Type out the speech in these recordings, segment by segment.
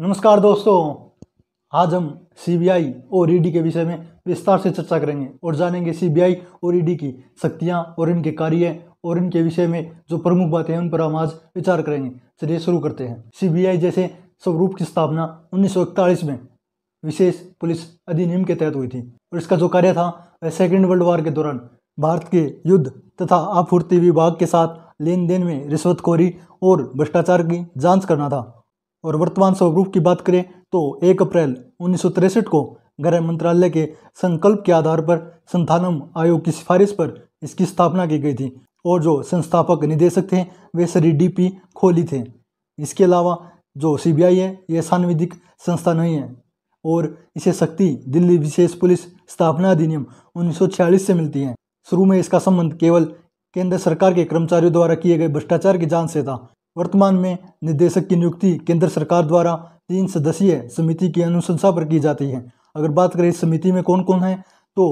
नमस्कार दोस्तों आज हम सीबीआई और ईडी e के विषय में विस्तार से चर्चा करेंगे और जानेंगे सीबीआई और ईडी e की शक्तियाँ और इनके कार्य और इनके विषय में जो प्रमुख बातें हैं उन पर हम आज विचार करेंगे चलिए शुरू करते हैं सीबीआई जैसे स्वरूप की स्थापना उन्नीस में विशेष पुलिस अधिनियम के तहत हुई थी और इसका जो कार्य था वह सेकेंड वर्ल्ड वार के दौरान भारत के युद्ध तथा आपूर्ति विभाग के साथ लेन देन में रिश्वतखोरी और भ्रष्टाचार की जांच करना था और वर्तमान स्वरूप की बात करें तो एक अप्रैल उन्नीस को गृह मंत्रालय के संकल्प के आधार पर संथानम आयोग की सिफारिश पर इसकी स्थापना की गई थी और जो संस्थापक निदेशक थे वे श्री डी पी खोली थे इसके अलावा जो सीबीआई है यह सांविधिक संस्था नहीं है और इसे शक्ति दिल्ली विशेष पुलिस स्थापना अधिनियम 1946 से मिलती है शुरू में इसका संबंध केवल केंद्र सरकार के कर्मचारियों द्वारा किए गए भ्रष्टाचार की जांच से था वर्तमान में निदेशक की नियुक्ति केंद्र सरकार द्वारा तीन सदस्यीय समिति की अनुशंसा पर की जाती है अगर बात करें इस समिति में कौन कौन है तो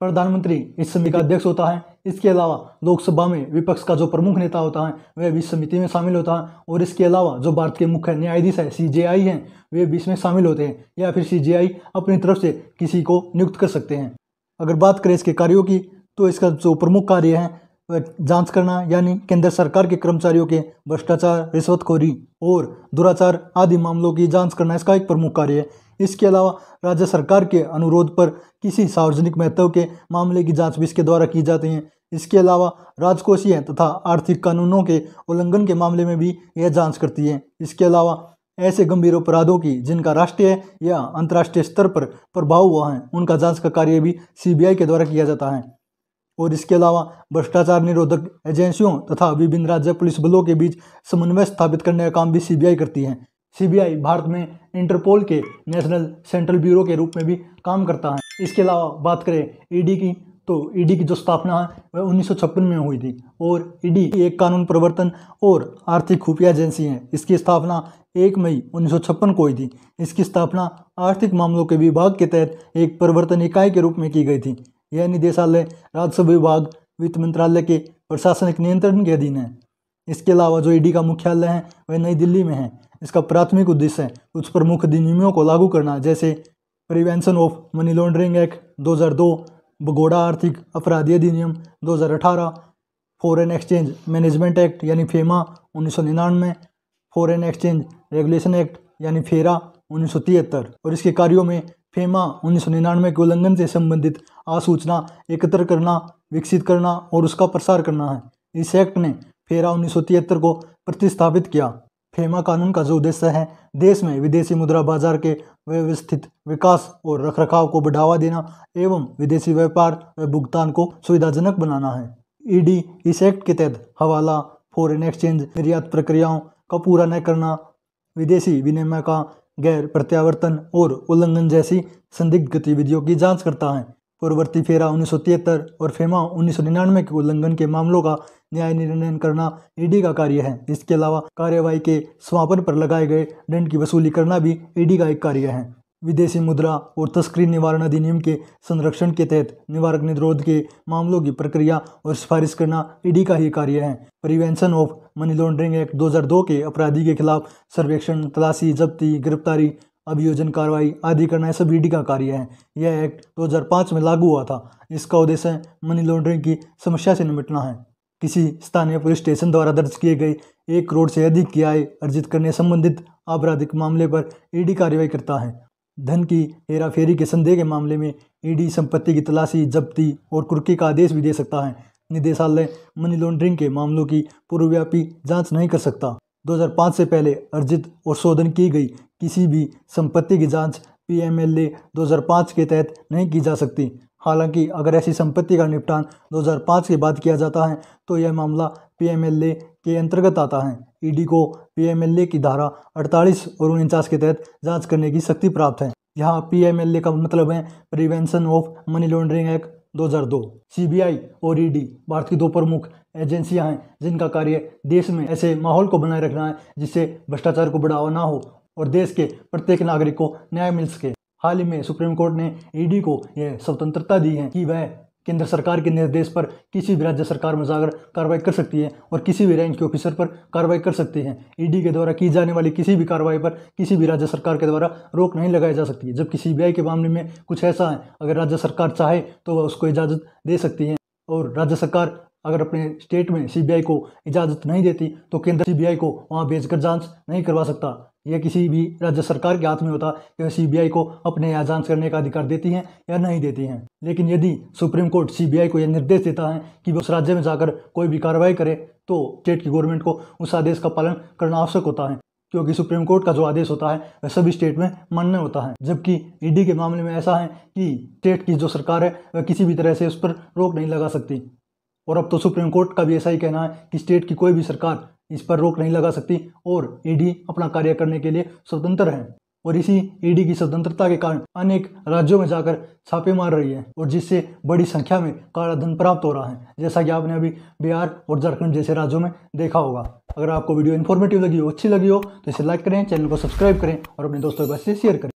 प्रधानमंत्री इस समिति का अध्यक्ष होता है इसके अलावा लोकसभा में विपक्ष का जो प्रमुख नेता होता है वह भी समिति में शामिल होता है और इसके अलावा जो भारत के मुख्य न्यायाधीश है सी जे आई हैं वे भी इसमें शामिल होते हैं या फिर सी आई अपनी तरफ से किसी को नियुक्त कर सकते हैं अगर बात करें इसके कार्यों की तो इसका जो प्रमुख कार्य है जांच करना यानी केंद्र सरकार के कर्मचारियों के भ्रष्टाचार रिश्वतखोरी और दुराचार आदि मामलों की जांच करना इसका एक प्रमुख कार्य है इसके अलावा राज्य सरकार के अनुरोध पर किसी सार्वजनिक महत्व के मामले की जांच भी इसके द्वारा की जाती है इसके अलावा राजकोषीय तथा आर्थिक कानूनों के उल्लंघन के मामले में भी यह जाँच करती है इसके अलावा ऐसे गंभीर अपराधों की जिनका राष्ट्रीय या अंतर्राष्ट्रीय स्तर पर प्रभाव हुआ है उनका जांच का कार्य भी सीबीआई के द्वारा किया जाता है और इसके अलावा भ्रष्टाचार निरोधक एजेंसियों तथा विभिन्न राज्य पुलिस बलों के बीच समन्वय स्थापित करने का काम भी सीबीआई करती है सीबीआई भारत में इंटरपोल के नेशनल सेंट्रल ब्यूरो के रूप में भी काम करता है इसके अलावा बात करें ईडी की तो ईडी की जो स्थापना है वह उन्नीस में हुई थी और ईडी एक कानून प्रवर्तन और आर्थिक खुफिया एजेंसी है इसकी स्थापना एक मई उन्नीस को हुई थी इसकी स्थापना आर्थिक मामलों के विभाग के तहत एक प्रवर्तन इकाई के रूप में की गई थी यह निदेशालय राजस्व विभाग वित्त मंत्रालय के प्रशासनिक नियंत्रण के अधीन है इसके अलावा जो ईडी e का मुख्यालय है वह नई दिल्ली में है इसका प्राथमिक उद्देश्य है कुछ प्रमुख अधिनियमों को लागू करना जैसे prevention of money laundering act 2002, भगोड़ा आर्थिक अपराधी अधिनियम 2018, फॉरेन एक्सचेंज मैनेजमेंट एक्ट यानी फेमा उन्नीस फॉरेन एक्सचेंज रेगुलेशन एक्ट यानी फेरा उन्नीस और इसके कार्यों में फेमा उन्नीस के उल्लंघन से संबंधित आसूचना एकत्र करना विकसित करना और उसका प्रसार करना है इस एक्ट ने फेरा उन्नीस को प्रतिस्थापित किया फेमा कानून का जो उद्देश्य है देश में विदेशी मुद्रा बाजार के व्यवस्थित विकास और रखरखाव को बढ़ावा देना एवं विदेशी व्यापार व भुगतान को सुविधाजनक बनाना है ईडी इस एक्ट के तहत हवाला फॉरेन एक्सचेंज निर्यात प्रक्रियाओं का पूरा न करना विदेशी विनिमय का गैर प्रत्यावर्तन और उल्लंघन जैसी संदिग्ध गतिविधियों की जांच करता है पूर्ववर्ती फेरा उन्नीस और फेमा उन्नीस के उल्लंघन के मामलों का न्याय निर्णय करना ईडी का कार्य है इसके अलावा कार्यवाही के समापन पर लगाए गए दंड की वसूली करना भी ईडी का एक कार्य है विदेशी मुद्रा और तस्करी निवारण अधिनियम के संरक्षण के तहत निवारक निरोध के मामलों की प्रक्रिया और सिफारिश करना ईडी का ही कार्य है prevention of money laundering act 2002 के अपराधी के खिलाफ सर्वेक्षण तलाशी जब्ती गिरफ्तारी अभियोजन कार्रवाई आदि करना यह सब ईडी का कार्य है यह एक्ट 2005 में लागू हुआ था इसका उद्देश्य मनी लॉन्ड्रिंग की समस्या से निपटना है किसी स्थानीय पुलिस स्टेशन द्वारा दर्ज किए गए एक करोड़ से अधिक की आय अर्जित करने संबंधित आपराधिक मामले पर ईडी कार्रवाई करता है धन की हेराफेरी के संदेह के मामले में ईडी संपत्ति की तलाशी जब्ती और कुर्की का आदेश भी दे सकता है निदेशालय मनी लॉन्ड्रिंग के मामलों की पूर्वव्यापी जांच नहीं कर सकता 2005 से पहले अर्जित और शोधन की गई किसी भी संपत्ति की जांच पीएमएलए 2005 के तहत नहीं की जा सकती हालांकि अगर ऐसी संपत्ति का निपटान 2005 के बाद किया जाता है तो यह मामला पीएमएलए के अंतर्गत आता है ईडी को पीएमएलए की धारा 48 और उनचास के तहत जांच करने की शक्ति प्राप्त है यहाँ पीएमएलए का मतलब है prevention of money laundering act 2002 CBI और ईडी भारत की दो प्रमुख एजेंसियां हैं जिनका कार्य देश में ऐसे माहौल को बनाए रखना है जिससे भ्रष्टाचार को बढ़ावा ना हो और देश के प्रत्येक नागरिक को न्याय मिल सके हाल ही में सुप्रीम कोर्ट ने ईडी को यह स्वतंत्रता दी है कि वह केंद्र सरकार के निर्देश पर किसी भी राज्य सरकार में जाकर कार्रवाई कर सकती है और किसी भी रैंक के ऑफिसर पर कार्रवाई कर सकती है ईडी e के द्वारा की जाने वाली किसी भी कार्रवाई पर किसी भी राज्य सरकार के द्वारा रोक नहीं लगाई जा सकती है जबकि सीबीआई के मामले में कुछ ऐसा है अगर राज्य सरकार चाहे तो वह उसको इजाज़त दे सकती है और राज्य सरकार अगर अपने स्टेट में सीबीआई को इजाज़त नहीं देती तो केंद्र सीबीआई को वहाँ भेजकर जांच नहीं करवा सकता यह किसी भी राज्य सरकार के हाथ में होता कि वह सी को अपने यहाँ जांच करने का अधिकार देती हैं या नहीं देती हैं लेकिन यदि सुप्रीम कोर्ट सीबीआई को यह निर्देश देता है कि वह उस राज्य में जाकर कोई भी कार्रवाई करे तो स्टेट की गवर्नमेंट को उस आदेश का पालन करना आवश्यक होता है क्योंकि सुप्रीम कोर्ट का जो आदेश होता है वह सभी स्टेट में मान्य होता है जबकि ईडी e के मामले में ऐसा है कि स्टेट की जो सरकार है वह किसी भी तरह से उस पर रोक नहीं लगा सकती और अब तो सुप्रीम कोर्ट का भी ऐसा ही कहना है कि स्टेट की कोई भी सरकार इस पर रोक नहीं लगा सकती और ईडी e अपना कार्य करने के लिए स्वतंत्र है और इसी ईडी e की स्वतंत्रता के कारण अनेक राज्यों में जाकर छापे मार रही है और जिससे बड़ी संख्या में काला धन प्राप्त हो रहा है जैसा कि आपने अभी बिहार और झारखंड जैसे राज्यों में देखा होगा अगर आपको वीडियो इन्फॉर्मेटिव लगी हो अच्छी लगी हो तो इसे लाइक करें चैनल को सब्सक्राइब करें और अपने दोस्तों के पास शेयर करें